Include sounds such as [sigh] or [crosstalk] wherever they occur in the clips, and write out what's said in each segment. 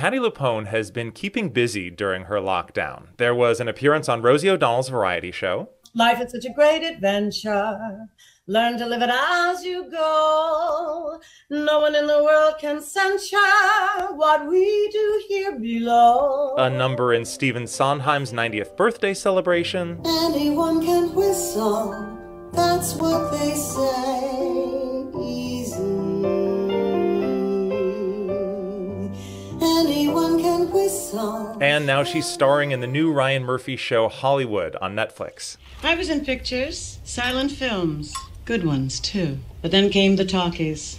Patty Lupone has been keeping busy during her lockdown. There was an appearance on Rosie O'Donnell's variety show. Life is such a great adventure. Learn to live it as you go. No one in the world can censure what we do here below. A number in Stephen Sondheim's 90th birthday celebration. Anyone can whistle, that's what they say. And now she's starring in the new Ryan Murphy show Hollywood on Netflix. I was in pictures, silent films, good ones too. But then came the talkies.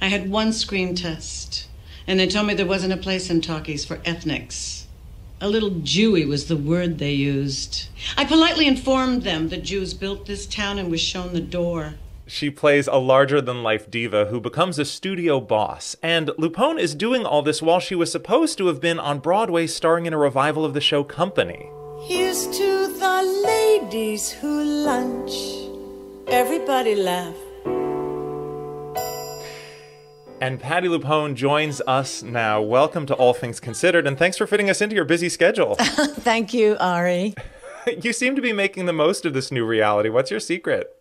I had one screen test, and they told me there wasn't a place in talkies for ethnics. A little Jewy was the word they used. I politely informed them that Jews built this town and was shown the door. She plays a larger than life diva who becomes a studio boss, and Lupone is doing all this while she was supposed to have been on Broadway starring in a revival of the show Company. Here's to the ladies who lunch. Everybody laugh. And Patty Lupone joins us now. Welcome to All Things Considered, and thanks for fitting us into your busy schedule. [laughs] Thank you, Ari. [laughs] you seem to be making the most of this new reality. What's your secret?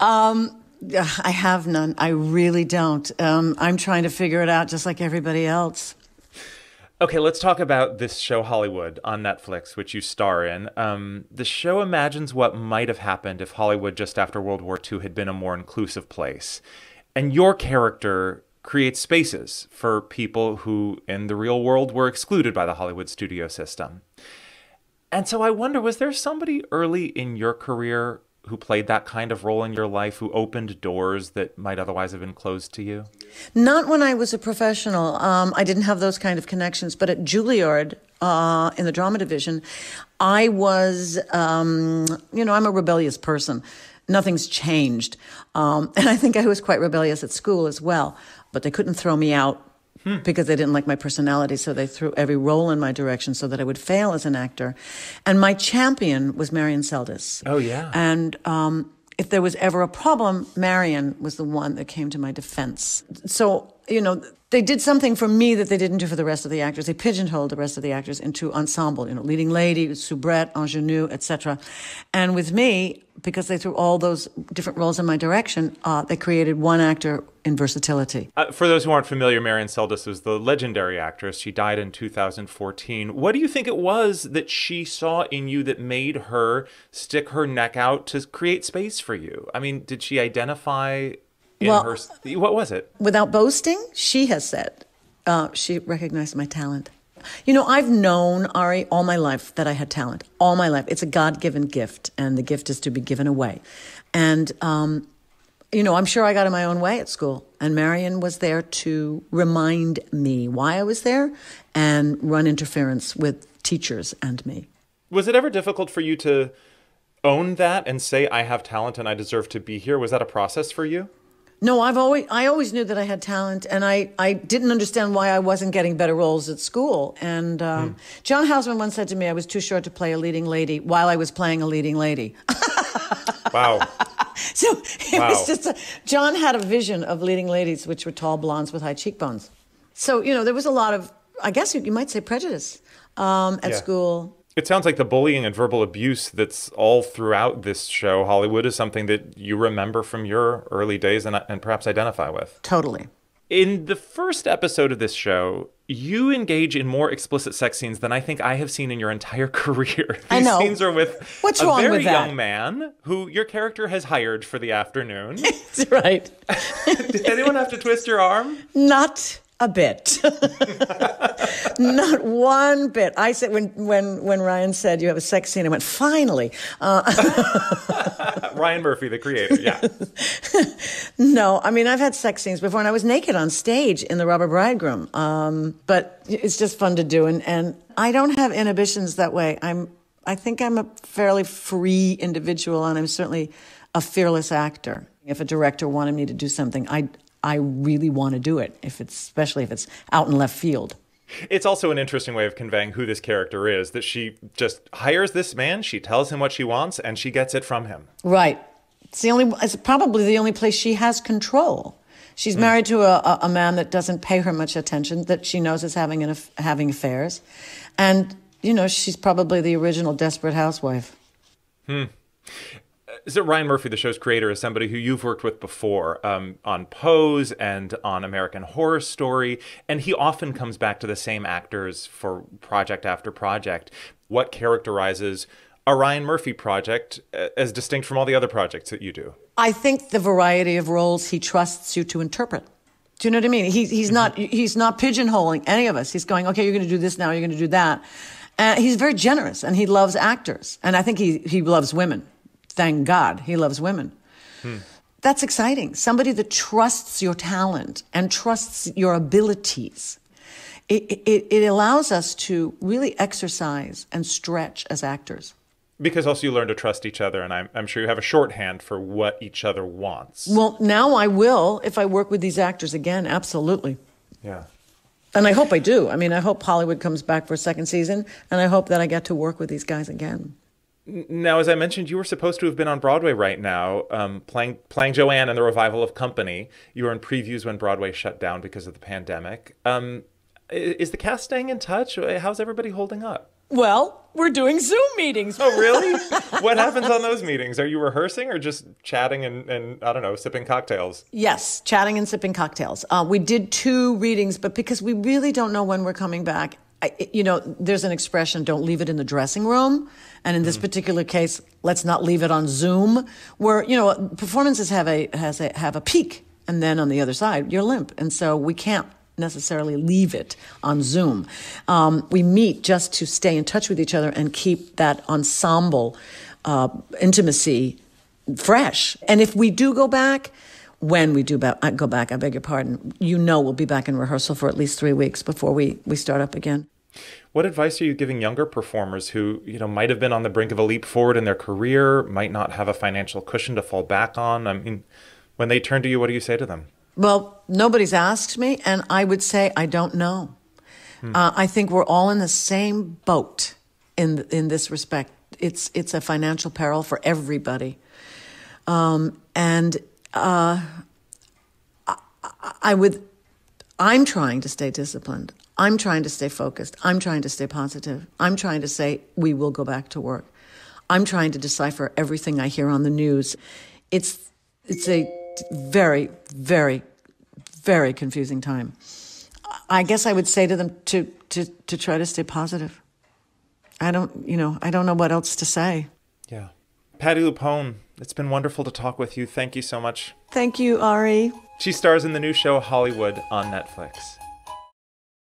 Um, [sighs] I have none. I really don't. Um, I'm trying to figure it out just like everybody else. Okay, let's talk about this show Hollywood on Netflix, which you star in. Um, the show imagines what might have happened if Hollywood just after World War II had been a more inclusive place. And your character creates spaces for people who in the real world were excluded by the Hollywood studio system. And so I wonder was there somebody early in your career who played that kind of role in your life, who opened doors that might otherwise have been closed to you? Not when I was a professional. Um, I didn't have those kind of connections. But at Juilliard, uh, in the drama division, I was, um, you know, I'm a rebellious person. Nothing's changed. Um, and I think I was quite rebellious at school as well. But they couldn't throw me out hmm. because they didn't like my personality. So they threw every role in my direction so that I would fail as an actor. And my champion was Marion Seldes. Oh, yeah. And, um, if there was ever a problem, Marion was the one that came to my defense. So, you know, they did something for me that they didn't do for the rest of the actors. They pigeonholed the rest of the actors into ensemble, you know, leading lady, soubrette, ingenue, etc. And with me, because they threw all those different roles in my direction, uh, they created one actor in versatility. Uh, for those who aren't familiar, Marion Seldes is the legendary actress. She died in 2014. What do you think it was that she saw in you that made her stick her neck out to create space for you? I mean, did she identify in well, her. What was it? Without boasting, she has said uh, she recognized my talent. You know, I've known, Ari, all my life that I had talent, all my life. It's a God given gift, and the gift is to be given away. And, um, you know, I'm sure I got in my own way at school, and Marion was there to remind me why I was there and run interference with teachers and me. Was it ever difficult for you to own that and say, I have talent and I deserve to be here? Was that a process for you? No, I've always I always knew that I had talent, and I I didn't understand why I wasn't getting better roles at school. And um, mm. John Houseman once said to me, "I was too short to play a leading lady while I was playing a leading lady." [laughs] wow. So it wow. was just a, John had a vision of leading ladies, which were tall blondes with high cheekbones. So you know there was a lot of I guess you, you might say prejudice um, at yeah. school it sounds like the bullying and verbal abuse that's all throughout this show, Hollywood, is something that you remember from your early days and, and perhaps identify with. Totally. In the first episode of this show, you engage in more explicit sex scenes than I think I have seen in your entire [laughs] career. These I know. scenes are with What's a wrong very with that? young man who your character has hired for the afternoon. That's [laughs] right. [laughs] Did anyone have to twist your arm? Not a bit. Not one bit. I said when when when Ryan said you have a sex scene, I went finally. Uh, [laughs] Ryan Murphy, the creator. Yeah. [laughs] no, I mean I've had sex scenes before, and I was naked on stage in the Rubber Bridegroom. Um, but it's just fun to do, and and I don't have inhibitions that way. I'm I think I'm a fairly free individual, and I'm certainly a fearless actor. If a director wanted me to do something, I I really want to do it, if it's especially if it's out in left field it's also an interesting way of conveying who this character is that she just hires this man, she tells him what she wants, and she gets it from him. Right. It's the only. It's probably the only place she has control. She's mm. married to a, a man that doesn't pay her much attention, that she knows is having an, having affairs, and you know she's probably the original desperate housewife. Hmm. So Ryan Murphy, the show's creator, is somebody who you've worked with before um, on Pose and on American Horror Story, and he often comes back to the same actors for project after project. What characterizes a Ryan Murphy project uh, as distinct from all the other projects that you do? I think the variety of roles he trusts you to interpret. Do you know what I mean? He, he's mm-hmm. not he's not pigeonholing any of us. He's going, okay, you're going to do this now, you're going to do that. And uh, he's very generous, and he loves actors, and I think he he loves women. Thank God he loves women. Hmm. That's exciting. Somebody that trusts your talent and trusts your abilities. It, it, it allows us to really exercise and stretch as actors. Because also you learn to trust each other, and I'm, I'm sure you have a shorthand for what each other wants. Well, now I will if I work with these actors again, absolutely. Yeah. And I hope I do. I mean, I hope Hollywood comes back for a second season, and I hope that I get to work with these guys again. Now, as I mentioned, you were supposed to have been on Broadway right now, um, playing playing Joanne in the revival of Company. You were in previews when Broadway shut down because of the pandemic. Um, is the cast staying in touch? Uh, how's everybody holding up? Well, we're doing Zoom meetings. Oh, really? [laughs] what happens on those meetings? Are you rehearsing or just chatting and, and I don't know, sipping cocktails? Yes, chatting and sipping cocktails. Uh, we did two readings, but because we really don't know when we're coming back I, you know, there's an expression, don't leave it in the dressing room. And in this mm. particular case, let's not leave it on Zoom, where, you know, performances have a, has a, have a peak. And then on the other side, you're limp. And so we can't necessarily leave it on Zoom. Um, we meet just to stay in touch with each other and keep that ensemble uh, intimacy fresh. And if we do go back, when we do ba- uh, go back, I beg your pardon, you know we'll be back in rehearsal for at least three weeks before we, we start up again. What advice are you giving younger performers who, you know, might have been on the brink of a leap forward in their career, might not have a financial cushion to fall back on? I mean, when they turn to you, what do you say to them? Well, nobody's asked me, and I would say I don't know. Hmm. Uh, I think we're all in the same boat in in this respect. It's it's a financial peril for everybody, um, and uh, I, I would, I'm trying to stay disciplined. I'm trying to stay focused. I'm trying to stay positive. I'm trying to say, we will go back to work. I'm trying to decipher everything I hear on the news. It's, it's a very, very, very confusing time. I guess I would say to them to, to, to try to stay positive. I don't, you know, I don't know what else to say. Yeah. Patty Lupone it's been wonderful to talk with you. Thank you so much. Thank you, Ari. She stars in the new show Hollywood on Netflix.